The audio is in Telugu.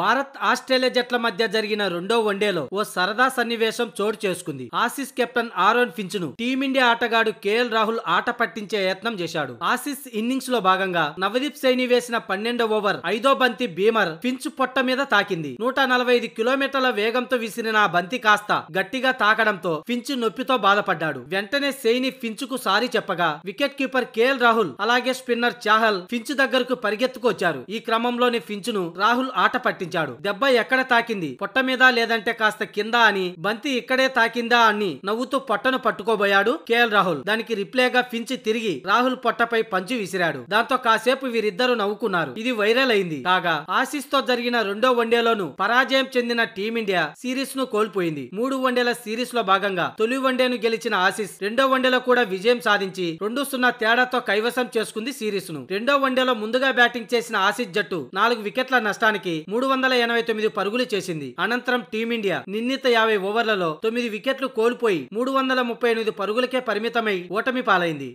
భారత్ ఆస్ట్రేలియా జట్ల మధ్య జరిగిన రెండో వన్డేలో ఓ సరదా సన్నివేశం చోటు చేసుకుంది ఆసీస్ కెప్టెన్ ఆరోన్ ఫించ్ ను టీమిండియా ఆటగాడు కేఎల్ రాహుల్ ఆట పట్టించే యత్నం చేశాడు ఆసీస్ ఇన్నింగ్స్ లో భాగంగా నవదీప్ సైని వేసిన పన్నెండో ఓవర్ ఐదో బంతి భీమర్ ఫించ్ పొట్ట మీద తాకింది నూట నలభై ఐదు కిలోమీటర్ల వేగంతో విసిరిన ఆ బంతి కాస్త గట్టిగా తాకడంతో ఫించ్ నొప్పితో బాధపడ్డాడు వెంటనే సైని ఫించ్ కు సారీ చెప్పగా వికెట్ కీపర్ కేఎల్ రాహుల్ అలాగే స్పిన్నర్ చాహల్ ఫించ్ దగ్గరకు పరిగెత్తుకొచ్చారు ఈ క్రమంలోని ఫించ్ ను రాహుల్ ఆట పట్టింది ప్రశ్నించాడు దెబ్బ ఎక్కడ తాకింది పొట్ట మీద లేదంటే కాస్త కింద అని బంతి ఇక్కడే తాకిందా అని నవ్వుతూ పొట్టను పట్టుకోబోయాడు కేఎల్ రాహుల్ దానికి రిప్లేగా ఫించి తిరిగి రాహుల్ పొట్టపై పంచి విసిరాడు దాంతో కాసేపు వీరిద్దరూ నవ్వుకున్నారు ఇది వైరల్ అయింది కాగా ఆసిస్ తో జరిగిన రెండో వన్డేలోనూ పరాజయం చెందిన టీమిండియా సిరీస్ ను కోల్పోయింది మూడు వన్డేల సిరీస్ లో భాగంగా తొలి వన్డేను గెలిచిన ఆసిస్ రెండో వన్డేలో కూడా విజయం సాధించి రెండు సున్నా తేడాతో కైవసం చేసుకుంది సిరీస్ ను రెండో వన్డేలో ముందుగా బ్యాటింగ్ చేసిన ఆసిస్ జట్టు నాలుగు వికెట్ల నష్టానికి మూడు వందల ఎనభై తొమ్మిది పరుగులు చేసింది అనంతరం టీమిండియా నిర్ణీత యాభై ఓవర్లలో తొమ్మిది వికెట్లు కోల్పోయి మూడు వందల ముప్పై ఎనిమిది పరుగులకే పరిమితమై ఓటమి పాలైంది